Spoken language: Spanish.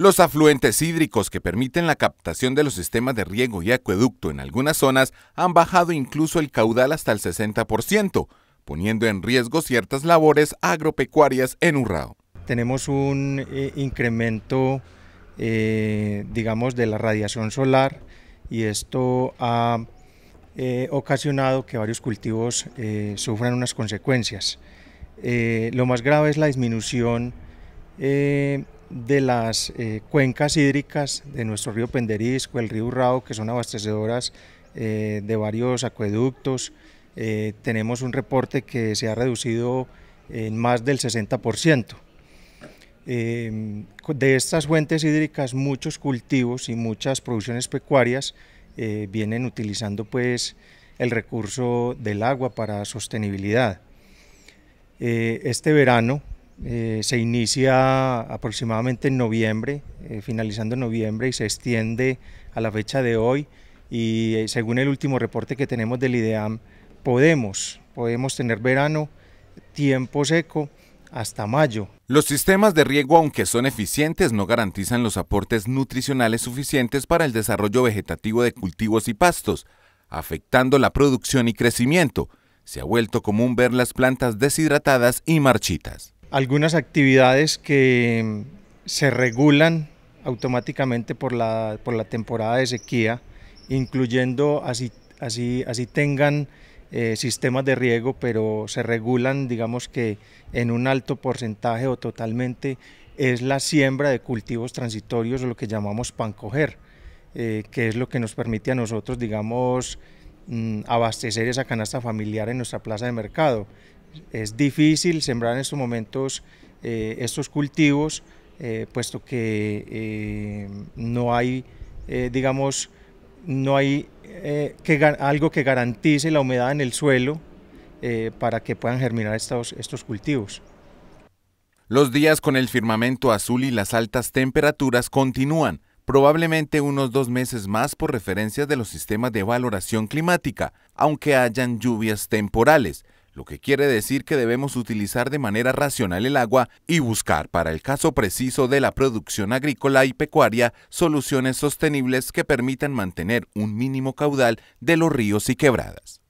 Los afluentes hídricos que permiten la captación de los sistemas de riego y acueducto en algunas zonas han bajado incluso el caudal hasta el 60%, poniendo en riesgo ciertas labores agropecuarias en Urrao. Tenemos un eh, incremento, eh, digamos, de la radiación solar y esto ha eh, ocasionado que varios cultivos sufran unas consecuencias. lo más grave es la disminución de las eh, cuencas hídricas de nuestro río Penderisco, el río Urrao, que son abastecedoras eh, de varios acueductos. Eh, tenemos un reporte que se ha reducido en más del 60%. de estas fuentes hídricas, muchos cultivos y muchas producciones pecuarias vienen utilizando pues, el recurso del agua para sostenibilidad. este verano eh, se inicia aproximadamente en noviembre, eh, finalizando en noviembre y se extiende a la fecha de hoy. Y eh, según el último reporte que tenemos del IDEAM, podemos, podemos tener verano, tiempo seco hasta mayo. Los sistemas de riego, aunque son eficientes, no garantizan los aportes nutricionales suficientes para el desarrollo vegetativo de cultivos y pastos, afectando la producción y crecimiento. Se ha vuelto común ver las plantas deshidratadas y marchitas algunas actividades que se regulan automáticamente por la, temporada de sequía, incluyendo así, así, tengan eh, sistemas de riego, pero se regulan, digamos que en un alto porcentaje o totalmente, es la siembra de cultivos transitorios o lo que llamamos pancoger, eh, que es lo que nos permite a nosotros, digamos, mm, abastecer esa canasta familiar en nuestra plaza de mercado es difícil sembrar en estos momentos eh, estos cultivos, eh, puesto que eh, no hay, no hay algo que garantice la humedad en el suelo para que puedan germinar estos, estos cultivos. Los días con el firmamento azul y las altas temperaturas continúan, probablemente unos dos meses más por referencia de los sistemas de valoración climática, aunque hayan lluvias temporales lo que quiere decir que debemos utilizar de manera racional el agua y buscar para el caso preciso de la producción agrícola y pecuaria soluciones sostenibles que permitan mantener un mínimo caudal de los ríos y quebradas.